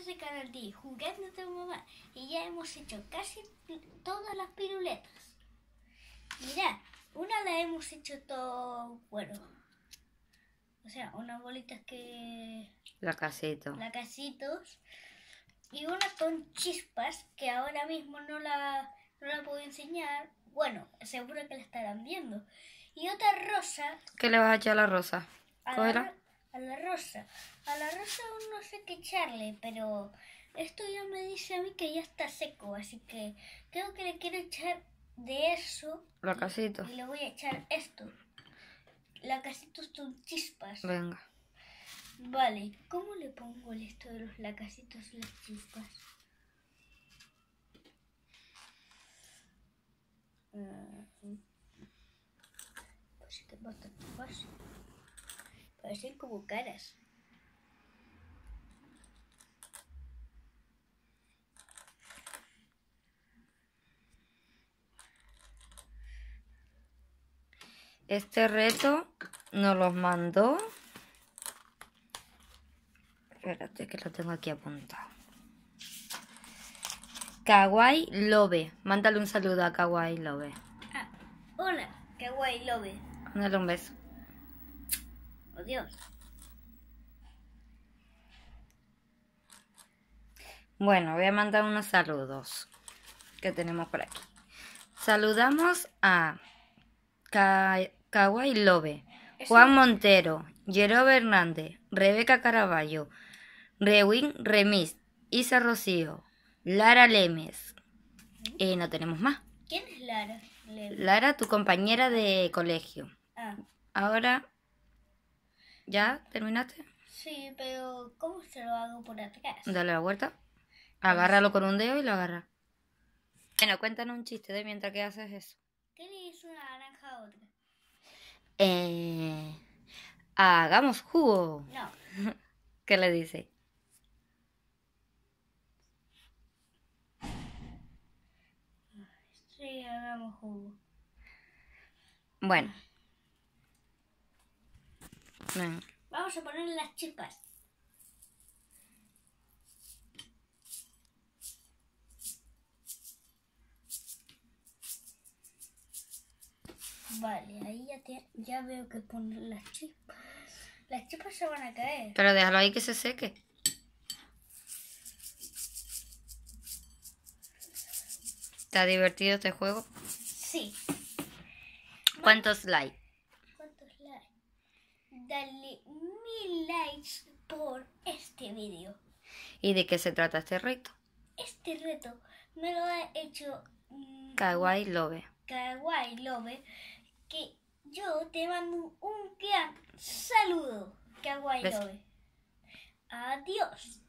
de canal de Jugando de mamá y ya hemos hecho casi todas las piruletas. Mirad, una la hemos hecho todo bueno. O sea, unas bolitas que... La casito. La casitos. Y una con chispas que ahora mismo no la, no la puedo enseñar. Bueno, seguro que la estarán viendo. Y otra rosa. que le vas a echar la rosa? ¿Cógela? a la rosa. A la rosa aún no sé qué echarle, pero esto ya me dice a mí que ya está seco, así que creo que le quiero echar de eso. La casita. Y le voy a echar esto. La casita son chispas. Venga. Vale, ¿cómo le pongo esto de los lacasitos y las chispas? Ah, pues que bastante fácil. Parecen como caras. Este reto nos lo mandó. Espérate que lo tengo aquí apuntado. Kawaii Love. Mándale un saludo a Kawaii Love. Ah, hola, Kawaii Love. un beso. Dios. Bueno, voy a mandar unos saludos que tenemos por aquí. Saludamos a Kawai Lobe, Juan Montero, Yero Hernández, Rebeca Caraballo, Rewin Remis, Isa Rocío, Lara Lemes. Y no tenemos más. ¿Quién es Lara? Lara, tu compañera de colegio. Ah. Ahora ¿Ya terminaste? Sí, pero ¿cómo se lo hago por atrás? Dale la vuelta. Agárralo con un dedo y lo agarra. Bueno, cuéntanos un chiste de mientras que haces eso. ¿Qué le una naranja a otra? Eh, hagamos jugo. No. ¿Qué le dice? Sí, hagamos jugo. Bueno. Vamos a poner las chispas. Vale, ahí ya, te, ya veo que poner las chispas. Las chispas se van a caer. Pero déjalo ahí que se seque. ¿Está divertido este juego? Sí. ¿Cuántos likes? Dale mil likes por este vídeo. ¿Y de qué se trata este reto? Este reto me lo ha hecho mm, Kawaii Love. Kawaii Love, que yo te mando un gran saludo, Kawaii Love. Adiós.